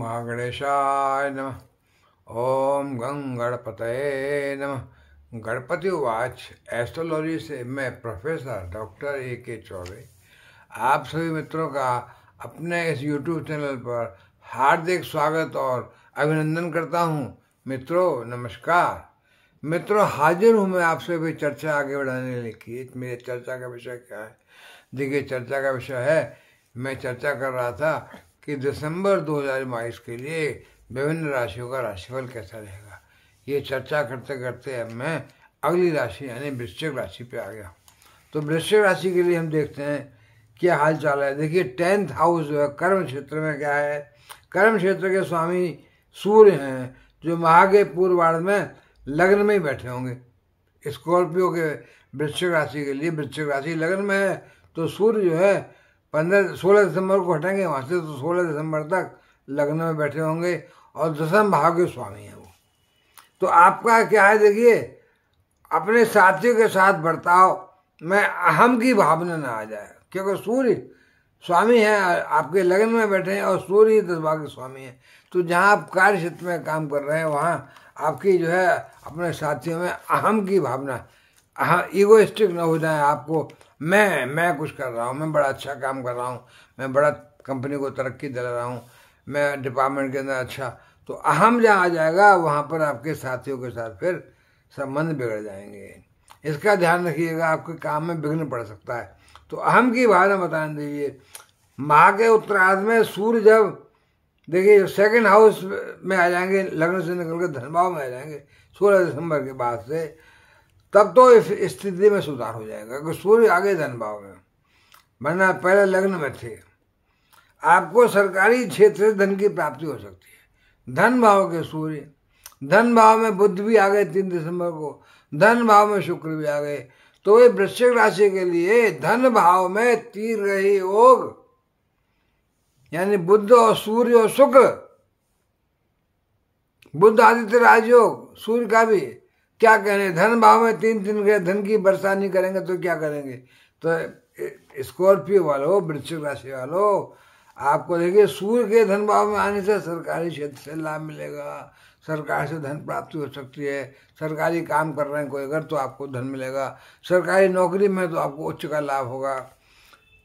महागणेशाय नम ओम गंग गणपतये नम Ganpati watch astrology से मैं प्रोफेसर डॉक्टर ए के चौबे आप सभी मित्रों का अपने इस यूट्यूब चैनल पर हार्दिक स्वागत और अभिनंदन करता हूँ मित्रों नमस्कार मित्रों हाजिर हूँ मैं आपसे भी चर्चा आगे बढ़ाने लिखी मेरे चर्चा का विषय क्या है देखिए चर्चा का विषय है मैं चर्चा कर रहा था कि दिसंबर 2022 के लिए विभिन्न राशियों का राशिफल कैसा रहेगा ये चर्चा करते करते अब मैं अगली राशि यानी वृश्चिक राशि पे आ गया तो वृश्चिक राशि के लिए हम देखते हैं क्या हाल चाल है देखिए टेंथ हाउस जो है कर्म क्षेत्र में क्या है कर्म क्षेत्र के स्वामी सूर्य हैं जो महागे के में लग्न में ही बैठे होंगे स्कॉर्पियो के वृश्चिक राशि के लिए वृश्चिक राशि लग्न में है तो सूर्य जो है पंद्रह सोलह दिसंबर को हटेंगे वहाँ से तो सोलह दिसंबर तक लग्न में बैठे होंगे और दसम भाव के स्वामी हैं वो तो आपका क्या है देखिए अपने साथियों के साथ बर्ताव में अहम की भावना ना आ जाए क्योंकि सूर्य स्वामी है आपके लग्न में बैठे हैं और सूर्य ही दसभा के स्वामी है तो जहाँ आप कार्य क्षेत्र में काम कर रहे हैं वहाँ आपकी जो है अपने साथियों में अहम की भावना हाँ ईगोइस्टिक ना हो जाए आपको मैं मैं कुछ कर रहा हूँ मैं बड़ा अच्छा काम कर रहा हूँ मैं बड़ा कंपनी को तरक्की दे रहा हूँ मैं डिपार्टमेंट के अंदर अच्छा तो अहम जहाँ आ जाएगा वहाँ पर आपके साथियों के साथ फिर संबंध बिगड़ जाएंगे इसका ध्यान रखिएगा आपके काम में बिघ्न पड़ सकता है तो अहम की भावना बताने दीजिए माँ के उत्तराध में सूर्य जब देखिए सेकंड हाउस में आ जाएंगे लग्न से निकल कर धनभाव में आ जाएंगे सोलह दिसंबर के बाद से तब तो इस स्थिति में सुधार हो जाएगा कि सूर्य आगे धन भाव में वरना पहले लग्न में थे आपको सरकारी क्षेत्र से धन की प्राप्ति हो सकती है धन भाव के सूर्य धन भाव में बुद्ध भी आ गए तीन दिसंबर को धन भाव में शुक्र भी आ गए तो वे वृश्चिक राशि के लिए धन भाव में तीर रही ओग यानी बुद्ध और सूर्य और शुक्र बुद्ध आदित्य राजयोग सूर्य का भी क्या करें धन भाव में तीन तीन के धन की वर्षा नहीं करेंगे तो क्या करेंगे तो स्कॉर्पियो वालों वृश्चिक राशि वालों आपको देखिए सूर्य के धन भाव में आने से सरकारी क्षेत्र से लाभ मिलेगा सरकार से धन प्राप्ति हो सकती है सरकारी काम कर रहे हैं कोई अगर तो आपको धन मिलेगा सरकारी नौकरी में तो आपको उच्च का लाभ होगा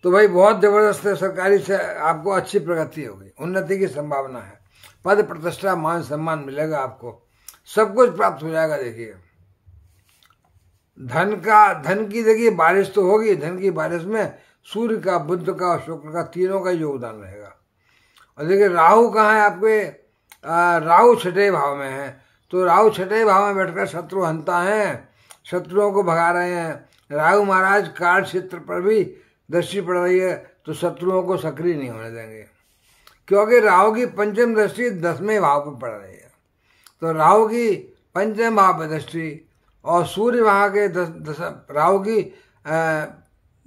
तो भाई बहुत ज़बरदस्त है सरकारी से आपको अच्छी प्रगति होगी उन्नति की संभावना है पद प्रतिष्ठा मान सम्मान मिलेगा आपको सब कुछ प्राप्त हो जाएगा देखिए धन का धन की देखिए बारिश तो होगी धन की बारिश में सूर्य का बुद्ध का और शुक्र का तीनों का योगदान रहेगा और देखिए राहु कहाँ है आपके राहु छठे भाव में है तो राहु छठे भाव में बैठकर शत्रु हंता है शत्रुओं को भगा रहे हैं राहु महाराज कार्य क्षेत्र पर भी दृष्टि पड़ रही है तो शत्रुओं को सक्रिय नहीं होने देंगे क्योंकि राहु की पंचम दृष्टि दसवें भाव पर पड़ रही है तो राहु की पंच दृष्टि और सूर्य वहाँ के दस, दस राहु की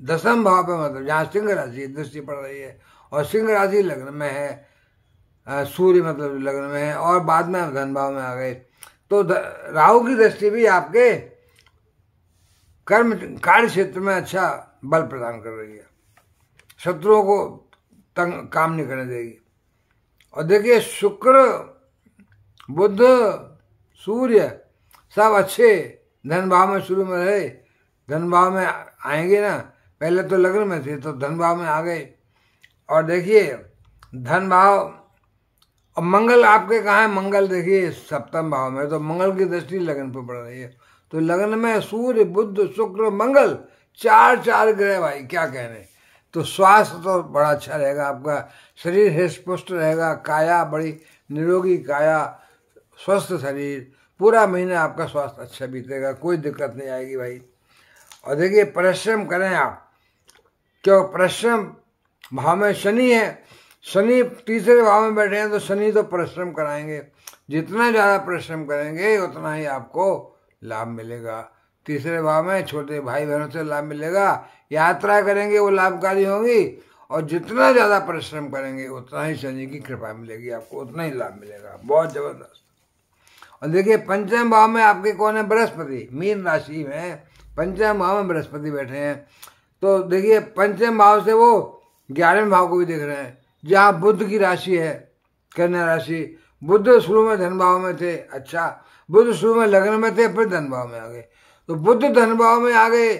दसम भाव पे मतलब जहाँ सिंह राशि दृष्टि पड़ रही है और सिंह राशि लग्न में है सूर्य मतलब लग्न में है और बाद में धन भाव में आ गए तो राहु की दृष्टि भी आपके कर्म कार्य क्षेत्र में अच्छा बल प्रदान कर रही है शत्रुओं को तंग काम नहीं करने देगी और देखिए शुक्र बुद्ध सूर्य सब अच्छे धन भाव में शुरू में रहे धन भाव में आएंगे ना पहले तो लग्न में थे तो धन भाव में आ गए और देखिए धन भाव और मंगल आपके कहाँ है मंगल देखिए सप्तम भाव में तो मंगल की दृष्टि लगन पर पड़ रही है तो लग्न में सूर्य बुद्ध शुक्र मंगल चार चार ग्रह भाई क्या कह रहे तो स्वास्थ्य तो बड़ा अच्छा रहेगा आपका शरीर हृष्ट पुष्ट रहेगा काया बड़ी निरोगी काया स्वस्थ शरीर पूरा महीना आपका स्वास्थ्य अच्छा बीतेगा कोई दिक्कत नहीं आएगी भाई और देखिए परिश्रम करें आप क्यों परिश्रम भाव में शनि है शनि तीसरे भाव में बैठे हैं तो शनि तो परिश्रम कराएंगे जितना ज़्यादा परिश्रम करेंगे उतना ही आपको लाभ मिलेगा तीसरे भाव में छोटे भाई बहनों से लाभ मिलेगा यात्रा करेंगे वो लाभकारी होंगी और जितना ज़्यादा परिश्रम करेंगे उतना ही शनि की कृपा मिलेगी आपको उतना ही लाभ मिलेगा बहुत ज़बरदस्त और देखिए पंचम भाव में आपके कौन है बृहस्पति मीन राशि में पंचम भाव में बृहस्पति बैठे हैं तो देखिए पंचम भाव से वो ग्यारहवें भाव को भी देख रहे हैं जहाँ बुद्ध की राशि है कन्या राशि बुद्ध शुरू में धन भाव में थे अच्छा बुद्ध शुरू में लग्न में थे फिर धन भाव में आ गए तो बुद्ध धन भाव में आ गए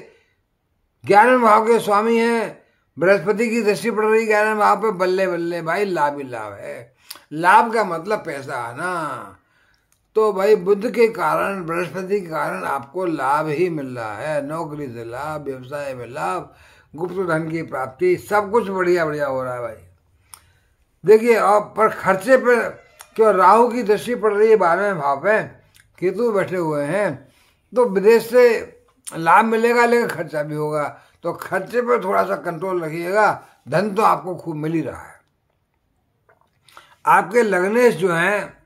ग्यारहवें भाव के स्वामी हैं बृहस्पति की दृष्टि पड़ रही ग्यारहवें भाव पे बल्ले बल्ले भाई लाभ ही लाभ है लाभ का मतलब पैसा आना तो भाई बुद्ध के कारण बृहस्पति के कारण आपको लाभ ही मिल रहा है नौकरी से लाभ व्यवसाय में लाभ गुप्त धन की प्राप्ति सब कुछ बढ़िया बढ़िया हो रहा है भाई देखिए और पर खर्चे पर क्यों राहु की दृष्टि पड़ रही है बारहवें भाव पे केतु बैठे हुए हैं तो विदेश से लाभ मिलेगा लेकिन खर्चा भी होगा तो खर्चे पर थोड़ा सा कंट्रोल रखिएगा धन तो आपको खूब मिल ही रहा है आपके लग्नेश जो हैं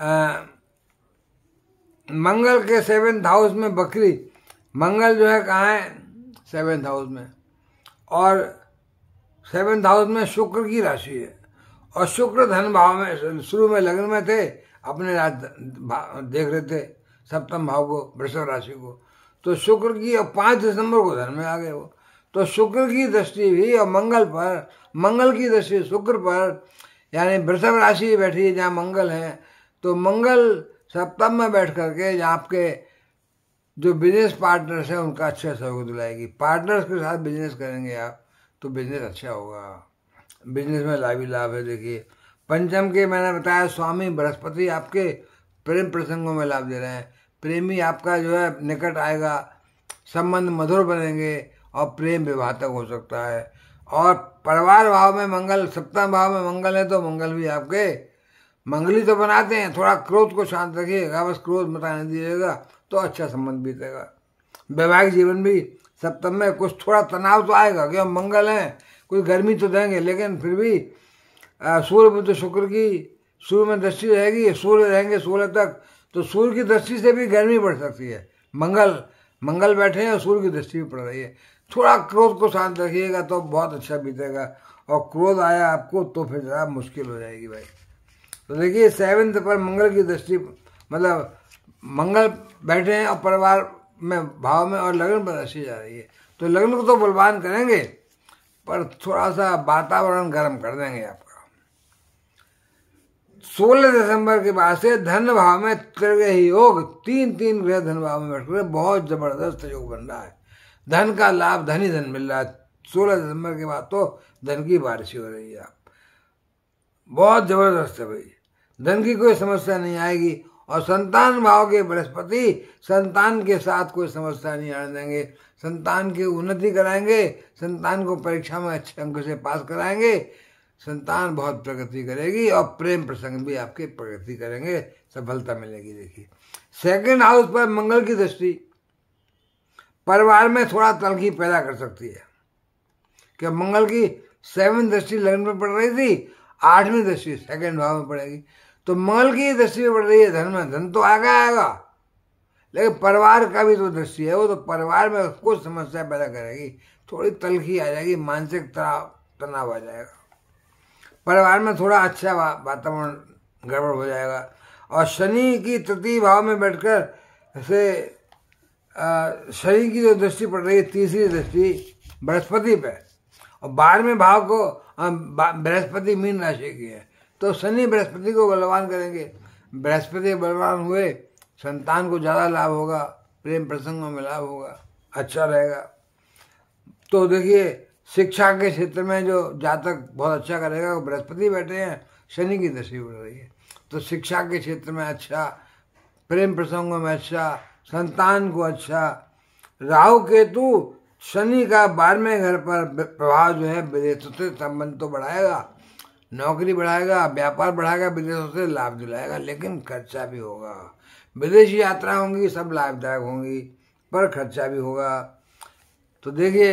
मंगल के सेवेंथ हाउस में बकरी मंगल जो है कहाँ है सेवेंथ हाउस में और सेवेंथ हाउस में शुक्र की राशि है और शुक्र धन भाव में शुरू में लग्न में थे अपने रात देख रहे थे सप्तम भाव को वृषभ राशि को तो शुक्र की और पाँच दिसंबर को धन में आ गए वो तो शुक्र की दृष्टि भी और मंगल पर मंगल की दृष्टि शुक्र पर यानी वृषभ राशि बैठी है जहाँ मंगल है तो मंगल सप्तम में बैठ करके आपके जो बिजनेस पार्टनर्स हैं उनका अच्छा सहयोग दिलाएगी पार्टनर्स के साथ बिजनेस करेंगे आप तो बिजनेस अच्छा होगा बिजनेस में लाभ ही लाभ है देखिए पंचम के मैंने बताया स्वामी बृहस्पति आपके प्रेम प्रसंगों में लाभ दे रहे हैं प्रेमी आपका जो है निकट आएगा संबंध मधुर बनेंगे और प्रेम विवाह तक हो सकता है और परिवार भाव में मंगल सप्तम भाव में मंगल है तो मंगल भी आपके मंगली तो बनाते हैं थोड़ा क्रोध को शांत रखिएगा बस क्रोध मताने दीजिएगा तो अच्छा संबंध बीतेगा वैवाहिक जीवन भी सप्तम में कुछ थोड़ा तनाव तो आएगा क्यों मंगल हैं कुछ गर्मी तो देंगे लेकिन फिर भी सूर्य बुद्ध शुक्र की सूर्य में दृष्टि रहेगी सूर्य रहेंगे सूर्य तक तो सूर्य की दृष्टि से भी गर्मी बढ़ सकती है मंगल मंगल बैठे हैं और सूर्य की दृष्टि भी पड़ रही है थोड़ा क्रोध को शांत रखिएगा तो बहुत अच्छा बीतेगा और क्रोध आया आपको तो फिर ज़रा मुश्किल हो जाएगी भाई तो देखिए सेवेंथ पर मंगल की दृष्टि मतलब मंगल बैठे हैं और परिवार में भाव में और लगन पर दृष्टि जा रही है तो लग्न को तो बलवान करेंगे पर थोड़ा सा वातावरण गर्म कर देंगे आपका सोलह दिसंबर के बाद से धन भाव में त्रय योग तीन तीन ग्रह धन भाव में बैठकर बहुत जबरदस्त योग बन रहा है धन का लाभ धन ही धन मिल रहा है सोलह दिसंबर के बाद तो धन की बारिश हो रही है आप बहुत जबरदस्त है भाई धन की कोई समस्या नहीं आएगी और संतान भाव के बृहस्पति संतान के साथ कोई समस्या नहीं आने देंगे संतान की उन्नति कराएंगे संतान को परीक्षा में अच्छे अंक से पास कराएंगे संतान बहुत प्रगति करेगी और प्रेम प्रसंग भी आपके प्रगति करेंगे सफलता मिलेगी देखिए सेकंड हाउस पर मंगल की दृष्टि परिवार में थोड़ा तलखी पैदा कर सकती है क्या मंगल की सेवन दृष्टि लग्न पर पड़ रही थी आठवीं दृष्टि सेकंड भाव में पड़ेगी तो मंगल की दृष्टि में पड़ रही है धन में धन तो आगे आएगा लेकिन परिवार का भी तो दृष्टि है वो तो परिवार में कुछ समस्या पैदा करेगी थोड़ी तलखी आ जाएगी मानसिक तनाव तनाव आ जाएगा परिवार में थोड़ा अच्छा वातावरण गड़बड़ हो जाएगा और शनि की तृतीय भाव में बैठकर से शनि की जो दृष्टि पड़ रही है तीसरी दृष्टि बृहस्पति पर और बारहवें भाव को बृहस्पति मीन राशि की है तो शनि बृहस्पति को बलवान करेंगे बृहस्पति बलवान हुए संतान को ज़्यादा लाभ होगा प्रेम प्रसंगों में लाभ होगा अच्छा रहेगा तो देखिए शिक्षा के क्षेत्र में जो जातक बहुत अच्छा करेगा वो बृहस्पति बैठे हैं शनि की दशा उड़ रही है तो शिक्षा के क्षेत्र में अच्छा प्रेम प्रसंगों में अच्छा संतान को अच्छा राहु केतु शनि का बारहवें घर पर प्रभाव जो है विदेशों से संबंध तो बढ़ाएगा नौकरी बढ़ाएगा व्यापार बढ़ाएगा विदेशों से लाभ दिलाएगा लेकिन खर्चा भी होगा विदेश यात्रा होंगी सब लाभदायक होंगी पर खर्चा भी होगा तो देखिए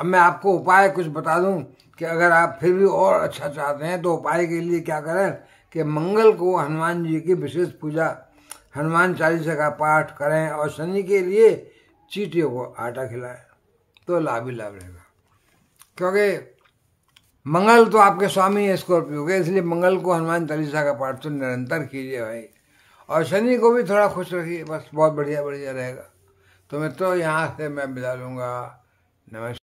अब मैं आपको उपाय कुछ बता दूं कि अगर आप फिर भी और अच्छा चाहते हैं तो उपाय के लिए क्या करें कि मंगल को हनुमान जी की विशेष पूजा हनुमान चालीसा का पाठ करें और शनि के लिए चीटियों को आटा खिलाए तो लाभ ही लाभ रहेगा क्योंकि मंगल तो आपके स्वामी है स्कॉर्पियो के इसलिए मंगल को हनुमान चालीसा का पाठ तो निरंतर कीजिए भाई और शनि को भी थोड़ा खुश रखिए बस बहुत बढ़िया बढ़िया रहेगा तो मैं तो यहाँ से मैं बिता लूँगा नमस्कार